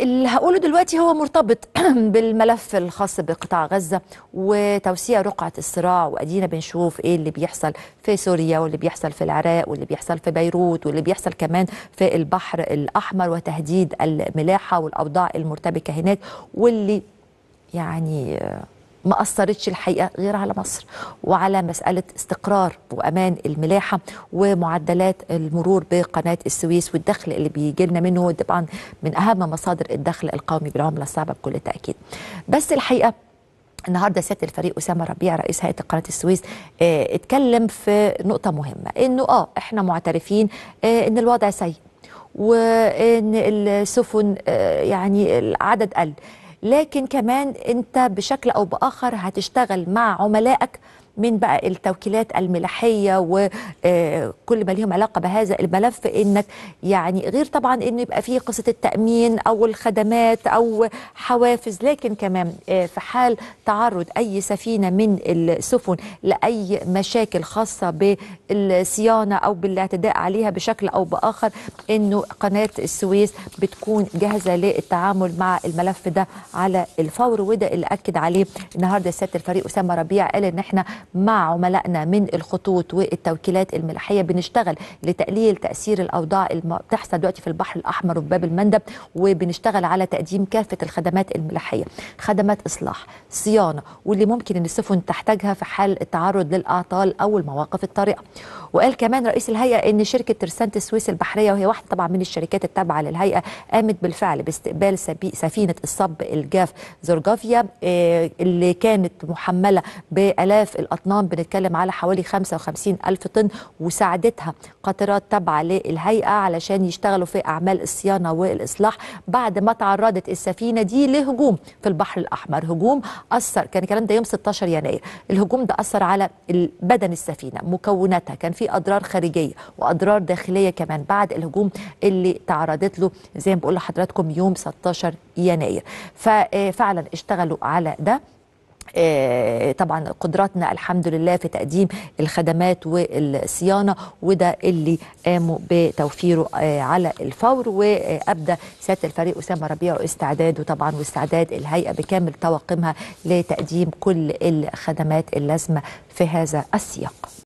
اللي هقوله دلوقتي هو مرتبط بالملف الخاص بقطاع غزة وتوسيع رقعة الصراع وأدينا بنشوف إيه اللي بيحصل في سوريا واللي بيحصل في العراق واللي بيحصل في بيروت واللي بيحصل كمان في البحر الأحمر وتهديد الملاحة والأوضاع المرتبكة هناك واللي يعني ما أثرتش الحقيقة غير على مصر وعلى مسألة استقرار وأمان الملاحة ومعدلات المرور بقناة السويس والدخل اللي بيجي لنا منه طبعا من أهم مصادر الدخل القومي بالعملة الصعبة بكل تأكيد بس الحقيقة النهارده سياده الفريق اسامه ربيع رئيس هيئه قناه السويس اه اتكلم في نقطه مهمه انه اه احنا معترفين اه ان الوضع سيء وان السفن اه يعني العدد قل لكن كمان انت بشكل او باخر هتشتغل مع عملائك من بقى التوكيلات الملاحيه وكل آه، ما لهم علاقه بهذا الملف انك يعني غير طبعا انه يبقى فيه قصه التامين او الخدمات او حوافز لكن كمان آه، في حال تعرض اي سفينه من السفن لاي مشاكل خاصه بالصيانه او بالاعتداء عليها بشكل او باخر انه قناه السويس بتكون جاهزه للتعامل مع الملف ده على الفور وده اللي اكد عليه النهارده سياده الفريق اسامه ربيع قال ان احنا مع عملائنا من الخطوط والتوكيلات الملاحيه بنشتغل لتقليل تاثير الاوضاع اللي بتحصل دلوقتي في البحر الاحمر وباب المندب وبنشتغل على تقديم كافه الخدمات الملاحيه خدمات اصلاح صيانه واللي ممكن ان السفن تحتاجها في حال التعرض للاعطال او المواقف الطارئه وقال كمان رئيس الهيئه ان شركه ترسانة السويس البحريه وهي واحده طبعا من الشركات التابعه للهيئه قامت بالفعل باستقبال سفينه الصب الجاف زورجافيا آه، اللي كانت محمله بالاف أطنان بنتكلم على حوالي 55 ألف طن وساعدتها قطرات تابعة للهيئة علشان يشتغلوا في أعمال الصيانة والإصلاح بعد ما تعرضت السفينة دي لهجوم في البحر الأحمر هجوم أثر كان الكلام ده يوم 16 يناير الهجوم ده أثر على بدن السفينة مكوناتها كان في أضرار خارجية وأضرار داخلية كمان بعد الهجوم اللي تعرضت له زي ما بقول لحضراتكم يوم 16 يناير ففعلا آه، اشتغلوا على ده آه، طبعا قدراتنا الحمد لله في تقديم الخدمات والصيانه وده اللي قاموا بتوفيره آه، على الفور وابدى سياده الفريق اسامه ربيع استعداده طبعا واستعداد الهيئه بكامل طواقمها لتقديم كل الخدمات اللازمه في هذا السياق